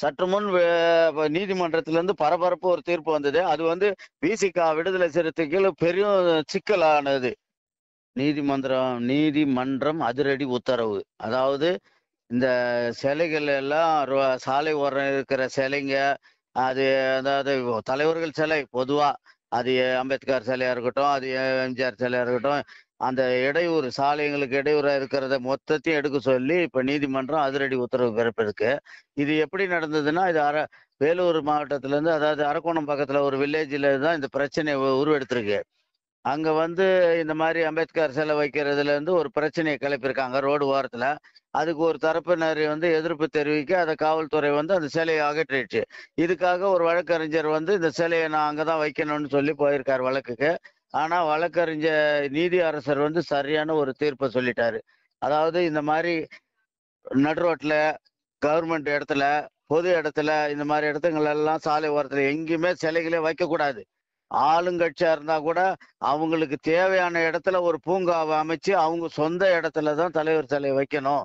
சற்று முன் நீதிமன்றத்திலிருந்து பரபரப்பு ஒரு தீர்ப்பு வந்தது அது வந்து விசிகா விடுதலை சிறுத்தைகள் பெரும் சிக்கலானது நீதிமன்றம் நீதிமன்றம் அதிரடி உத்தரவு அதாவது இந்த சிலைகள் எல்லாம் சாலை ஓரம் இருக்கிற சிலைங்க அது அதாவது தலைவர்கள் சிலை பொதுவா அது அம்பேத்கர் சிலையா இருக்கட்டும் அது எம்ஜிஆர் சிலையா இருக்கட்டும் அந்த இடையூறு சாலைகளுக்கு இடையூறாக இருக்கிறத மொத்தத்தையும் எடுக்க சொல்லி இப்போ நீதிமன்றம் அதிரடி உத்தரவு பிறப்பிருக்கு இது எப்படி நடந்ததுன்னா இது அர வேலூர் மாவட்டத்துலேருந்து அதாவது அரக்கோணம் பக்கத்தில் ஒரு வில்லேஜில் தான் இந்த பிரச்சனை உருவெடுத்திருக்கு அங்கே வந்து இந்த மாதிரி அம்பேத்கர் சிலை வைக்கிறதுலேருந்து ஒரு பிரச்சனையை கிளப்பியிருக்காங்க ரோடு ஓரத்தில் அதுக்கு ஒரு தரப்பினர் வந்து எதிர்ப்பு தெரிவிக்க அதை காவல்துறை வந்து அந்த சிலையை அகற்றிடுச்சு இதுக்காக ஒரு வழக்கறிஞர் வந்து இந்த சிலையை நான் அங்கே தான் வைக்கணும்னு சொல்லி போயிருக்கார் வழக்குக்கு ஆனா வழக்கறிஞர் நீதி அரசர் வந்து சரியான ஒரு தீர்ப்பை சொல்லிட்டாரு அதாவது இந்த மாதிரி நடுரோட்ல கவர்மெண்ட் இடத்துல பொது இடத்துல இந்த மாதிரி எல்லாம் சாலை ஓரத்துல எங்கேயுமே சிலைகளே வைக்கக்கூடாது ஆளுங்கட்சியா இருந்தா கூட அவங்களுக்கு தேவையான இடத்துல ஒரு பூங்காவை அமைச்சு அவங்க சொந்த இடத்துல தான் தலைவர் சிலை வைக்கணும்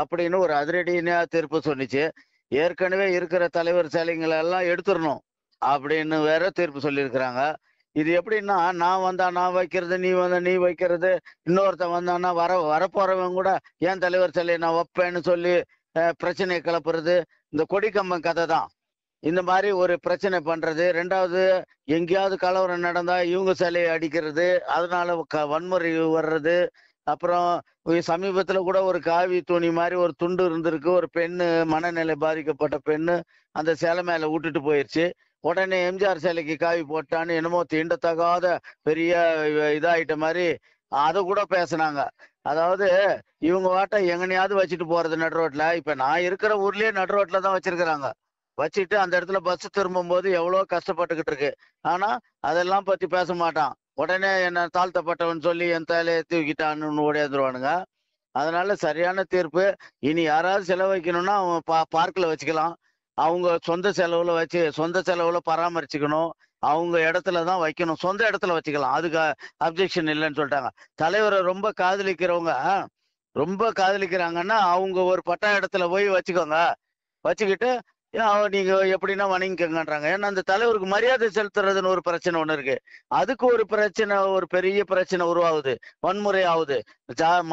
அப்படின்னு ஒரு அதிரடியா தீர்ப்பு சொன்னிச்சு ஏற்கனவே இருக்கிற தலைவர் எல்லாம் எடுத்துடணும் அப்படின்னு வேற தீர்ப்பு சொல்லியிருக்கிறாங்க இது எப்படின்னா நான் வந்தா நான் வைக்கிறது நீ வந்தா நீ வைக்கிறது இன்னொருத்தன் வந்தான்னா வர வரப்போறவன் கூட ஏன் தலைவர் சொல்லி நான் வைப்பேன்னு சொல்லி பிரச்சனையை கிளப்புறது இந்த கொடிக்கம்பம் கதை தான் இந்த மாதிரி ஒரு பிரச்சனை பண்றது ரெண்டாவது எங்கேயாவது கலவரம் நடந்தா இவங்க சிலையை அடிக்கிறது அதனால க வன்முறை வர்றது அப்புறம் சமீபத்துல கூட ஒரு காவி துணி மாதிரி ஒரு துண்டு இருந்திருக்கு ஒரு பெண்ணு மனநிலை பாதிக்கப்பட்ட பெண்ணு அந்த சேலை மேல விட்டுட்டு போயிடுச்சு உடனே எம்ஜிஆர் சிலைக்கு காவி போட்டான்னு என்னமோ தீண்டத்தகாத பெரிய இதாயிட்ட மாதிரி அதை கூட பேசினாங்க அதாவது இவங்க வாட்ட எங்கனையாவது வச்சுட்டு போறது நடு ரோட்ல இப்ப நான் இருக்கிற ஊர்லயே நடு ரோட்ல தான் வச்சிருக்கிறாங்க வச்சுட்டு அந்த இடத்துல பஸ் திரும்பும் போது எவ்வளவு கஷ்டப்பட்டுக்கிட்டு இருக்கு ஆனா அதெல்லாம் பத்தி பேச மாட்டான் உடனே என்ன தாழ்த்தப்பட்டவன் சொல்லி என் தலையை தூக்கிட்டான்னு ஓடியாந்துருவானுங்க அதனால சரியான தீர்ப்பு இனி யாராவது வைக்கணும்னா அவன் பா பார்க்கில் வச்சுக்கலாம் அவங்க சொந்த செலவுல வச்சு சொந்த செலவுல பராமரிச்சுக்கணும் அவங்க இடத்துல தான் வைக்கணும் சொந்த இடத்துல வச்சுக்கலாம் அதுக்கு அப்ஜெக்ஷன் இல்லைன்னு சொல்லிட்டாங்க தலைவரை ரொம்ப காதலிக்கிறவங்க ரொம்ப காதலிக்கிறாங்கன்னா அவங்க ஒரு பட்டா இடத்துல போய் வச்சுக்கோங்க வச்சுக்கிட்டு நீங்க எப்படின்னா வணங்கிக்கங்கன்றாங்க ஏன்னா அந்த தலைவருக்கு மரியாதை செலுத்துறதுன்னு ஒரு பிரச்சனை ஒண்ணு இருக்கு அதுக்கு ஒரு பிரச்சனை ஒரு பெரிய பிரச்சனை உருவாகுது வன்முறை ஆகுது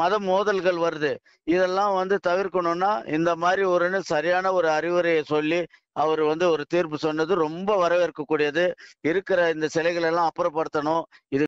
மத மோதல்கள் வருது இதெல்லாம் வந்து தவிர்க்கணும்னா இந்த மாதிரி ஒரு சரியான ஒரு அறிவுரையை சொல்லி அவர் வந்து ஒரு தீர்ப்பு சொன்னது ரொம்ப வரவேற்கக்கூடியது இருக்கிற இந்த சிலைகள் எல்லாம் அப்புறப்படுத்தணும் இது